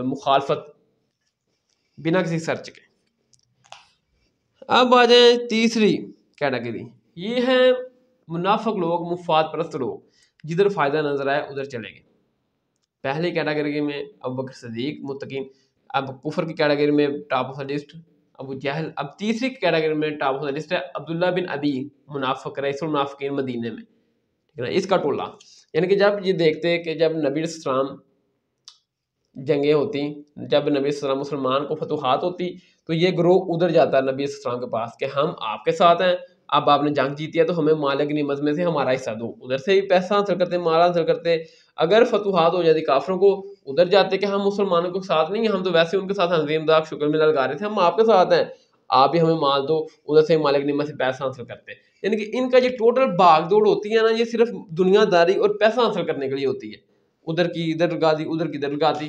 मुखालफत बिना किसी सर्च के अब आ जाए तीसरी कैटेगरी ये है मुनाफक लोग मुफाद प्रस्त लोग जिधर फ़ायदा नज़र आए उधर चले गए पहली कैटेगरी में अब बकर सदीक मुतकीन अब कुफर की कैटेगरी में top of the list Abu Jahl अब तीसरी कैटेगरी में टॉप ऑफ द लिस्ट है अब्दुल्ला बिन अबी मुनाफक रईस मुनाफिक मदीने में ठीक है ना इसका टोला यानी कि जब ये देखते हैं कि जब नबी इस्लाम जंगें होती जब नबी सलाम मुसलमान को फतूहत होती तो ये ग्रोह उधर जाता है नबी सलाम के पास कि हम आपके साथ हैं अब आपने जंग जीती है तो हमें मालिक निमत में से हमारा हिस्सा दो उधर से भी पैसा हासिल करते माल हासिल करते अगर फतूहत हो जाती काफरों को उधर जाते कि हम मुसलमानों के साथ नहीं हम तो वैसे उनके साथ दाग शुक्र मिला लगा रहे थे हम आपके साथ हैं आप भी हमें माल दो उधर से मालिक निमत से पैसा हासिल करते यानी कि इनका जो टोटल भाग दौड़ होती है ना ये सिर्फ दुनियादारी और पैसा हासिल करने के लिए होती है उधर की इधर लगा दी उधर की इधर लगा दी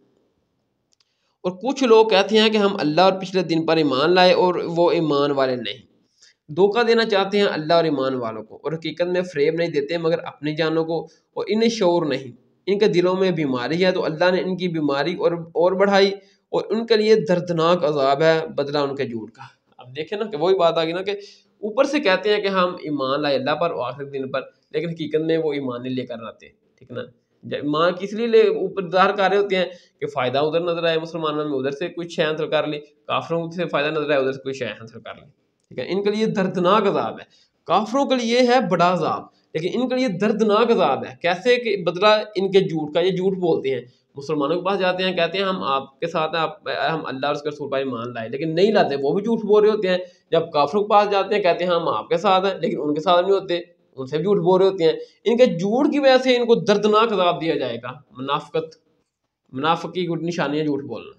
और कुछ लोग कहते हैं कि हम अल्लाह और पिछले दिन पर ईमान लाए और वो ईमान वाले नहीं धोखा देना चाहते हैं अल्लाह और ईमान वालों को और हकीकत में फ्रेब नहीं देते मगर अपनी जानों को और इन्हें शोर नहीं इनके दिलों में बीमारी है तो अल्लाह ने इनकी बीमारी और और बढ़ाई और उनके लिए दर्दनाक अजाब है बदला उनके झूठ का अब देखें ना कि वही बात आ गई ना कि ऊपर से कहते हैं कि हम ईमान लाए अल्लाह पर और आखिर दिन पर लेकिन हकीकत में वो ईमान नहीं लेकर आते ठीक ना मार्क इसलिए ले उपदार कर रहे होते हैं कि फ़ायदा उधर नजर आए मुसलमानों में उधर से कुछ शय हासिल कर ली काफरों से फ़ायदा नजर आए उधर से कोई शय हासिल कर ली ठीक है इनके लिए दर्दनाक अजाब है काफरों के लिए है बड़ा अजाब लेकिन इनके लिए दर्दनाक अजाब है कैसे कि बदला इनके झूठ का ये झूठ बोलते हैं मुसलमानों के पास जाते हैं कहते हैं हम आपके साथ हैं आप हम अल्लाह और उसके रसूल पर ईमान लाए लेकिन नहीं लाते वो भी झूठ बोल रहे होते हैं जब काफरों के पास जाते हैं कहते हैं हम आपके साथ हैं लेकिन उनके साथ नहीं होते उनसे भी झूठ बोल रहे होते हैं इनके झूठ की वजह से इनको दर्दनाक अजाब दिया जाएगा मुनाफकत मुनाफकी की निशानी है झूठ बोलना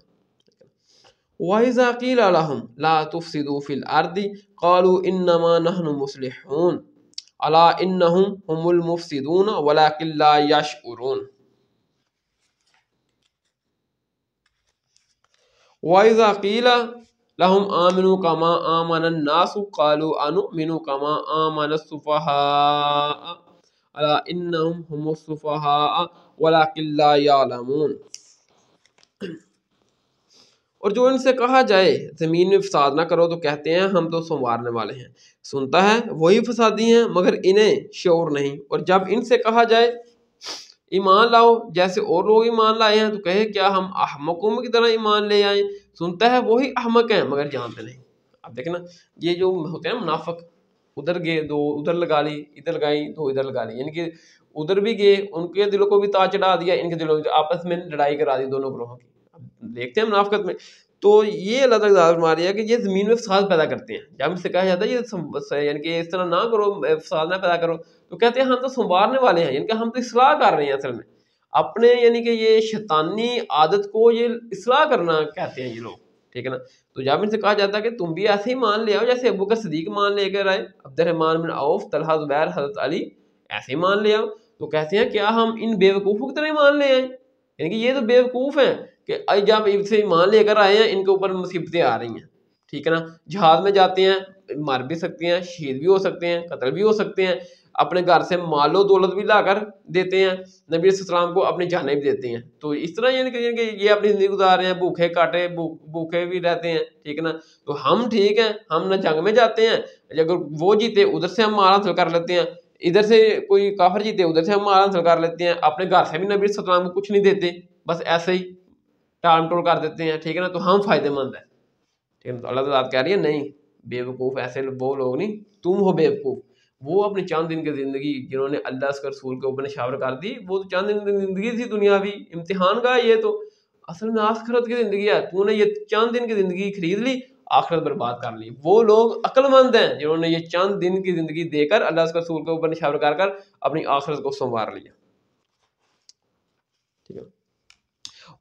वाइज़ाकील अलहम ला तुफसिदूफिल आर्दी कालू इन्नमा नहन मुसलहून अला इन्नहुम हुमुल मुफसिदून वला किल्ला यशउरून वाइज़ाकीला लहुम आमिनु कमा आमन नासु कालू मिनु कमा आमन सुफहा अला इन्नहुम हुम सुफहा वलाकिन ला यालमून और जो इनसे कहा जाए ज़मीन में फसाद ना करो तो कहते हैं हम तो संवारने वाले हैं सुनता है वही फसादी हैं मगर इन्हें शोर नहीं और जब इनसे कहा जाए ईमान लाओ जैसे और लोग ईमान लाए हैं तो कहे क्या हम अहमकों की तरह ईमान ले आए सुनता है वही अहमक हैं मगर जानते नहीं अब देखना ये जो होते हैं मुनाफक उधर गए दो तो उधर लगा ली इधर लगाई दो तो इधर लगा ली यानी कि उधर भी गए उनके दिलों को भी ताज चढ़ा दिया इनके दिलों में आपस में लड़ाई करा दी दोनों ग्रोहों की अब देखते हैं मुनाफकत में तो ये अल्लाह तक है कि ये ज़मीन में फसाद पैदा करते हैं जब इससे कहा जाता है ये यानी कि इस तरह ना करो फसाद ना पैदा करो तो कहते हैं हम तो संवारने वाले हैं यानी कि हम तो इसलाह कर रहे हैं असल में अपने यानी कि ये शैतानी आदत को ये इसलाह करना कहते हैं ये लोग ठीक है ना तो जब इनसे कहा जाता है कि तुम भी ऐसे ही मान ले आओ जैसे अबू का सदीक मान लेकर आए Abdulrahman bin Auf Talha Zubair हजरत अली ऐसे ही मान ले आओ तो कहते हैं क्या हम इन बेवकूफ़ों की तरह मान ले आए यानी कि ये तो बेवकूफ़ हैं कि जब आप इनसे ईमान लेकर आए हैं इनके ऊपर मुसीबतें आ रही हैं ठीक है ना जहाज में जाते हैं मर भी सकते हैं शहीद भी हो सकते हैं कत्ल भी हो सकते हैं अपने घर से मालो दौलत भी ला कर देते हैं नबी सलाम को अपनी जाने भी देते हैं तो इस तरह नहीं कि ये अपनी ज़िंदगी गुजार रहे हैं भूखे काटे भूखे भी रहते हैं ठीक है ना तो हम ठीक हैं हम ना जंग में जाते हैं अगर वो जीते उधर से हम माल हासिल कर लेते हैं इधर से कोई काफर जीते उधर से हम माल हासिल कर लेते हैं अपने घर से भी नबी सलाम को कुछ नहीं देते बस ऐसे ही टाल टोल कर देते हैं ठीक है ना तो हम फ़ायदेमंद है ठीक है तो अल्लाह तला कह रही है नहीं बेवकूफ़ ऐसे वो लोग नहीं तुम हो बेवकूफ़ वो अपने चंद दिन की ज़िंदगी जिन्होंने अल्लाह के रसूल के ऊपर शावर कर दी वो तो चंद दिन की ज़िंदगी थी दुनिया भी इम्तिहान का ये तो असल में आखरत की ज़िंदगी है तूने ये चंद दिन की ज़िंदगी खरीद ली आखरत बर्बाद कर ली वो लोग अक्लमंद हैं जिन्होंने ये चंद दिन की ज़िंदगी देकर अल्लाह के रसूल के ऊपर निशावर कर कर अपनी आखरत को संवार लिया ठीक है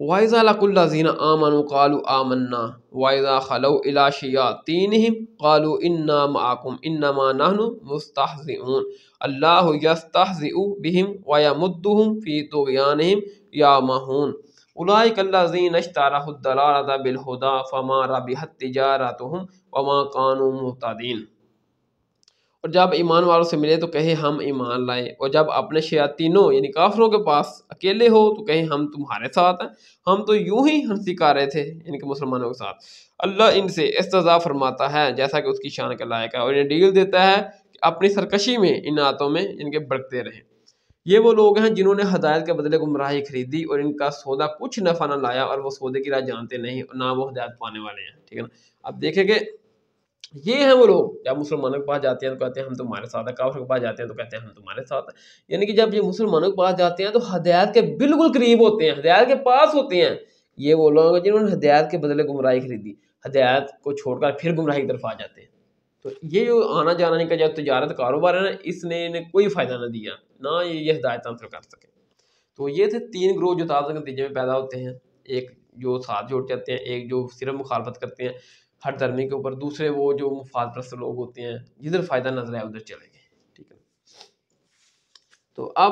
वाइज़ा लकुल्ला जीना आमन कालू आमन्ना वाइज़ा खलो इलाशिया तीन ही कालू इन्ना आकुम इन्नमा नहनु मुस्तहज़ून अल्लाह यस्तहज़ू बिहिम वयमुद्दुहुम फ़ी तुगयानहिम या महून उलाइकल्लाजीन अश्तारहुद्दलालत बिलहुदा फमा रबिहत तिजारतुहुम वमा कानू मुहतदीन और जब ईमान वालों से मिले तो कहे हम ईमान लाए और जब अपने शयातीनों यानी काफरों के पास अकेले हो तो कहे हम तुम्हारे साथ हैं हम तो यूं ही हंसी का रहे थे इनके मुसलमानों के साथ अल्लाह इनसे इस्तः फरमाता है जैसा कि उसकी शान का लायक है और इन्हें डील देता है कि अपनी सरकशी में इन आतों में इनके बढ़ते रहें ये वो लोग हैं जिन्होंने हदायत के बदले गुमराही खरीदी और इनका सौदा कुछ नफा ना लाया और वो सौदे की राह जानते नहीं और ना वो हदायत पाने वाले हैं ठीक है ना अब देखेंगे ये है वो लोग जब मुसलमानों के पास जाते हैं तो कहते हैं हम तुम्हारे साथ हैं काफिर के पास जाते हैं तो कहते हैं हम तुम्हारे साथ हैं यानी कि जब ये मुसलमानों के पास जाते हैं तो हदायत के बिल्कुल करीब होते हैं हदायत के पास होते हैं ये वो लोग जिन्होंने हदायत के बदले गुमराही खरीदी हदायत को छोड़कर फिर गुमराही की तरफ आ जाते हैं तो ये जो आना जाना इनका जो तजारत कारोबार है ना इसने इन्हें कोई फ़ायदा ना दिया ना ये ये हदायत हासिल कर सके तो ये थे तीन ग्रोह जो ताज़ा नतीजे में पैदा होते हैं एक जो साथ जोड़ जाते हैं एक जो सिर्फ मुखालफत करते हैं हर धर्मी के ऊपर दूसरे वो जो मुफाद प्रस्त लोग होते हैं जिधर फ़ायदा नजर आए उधर चले गए ठीक है तो अब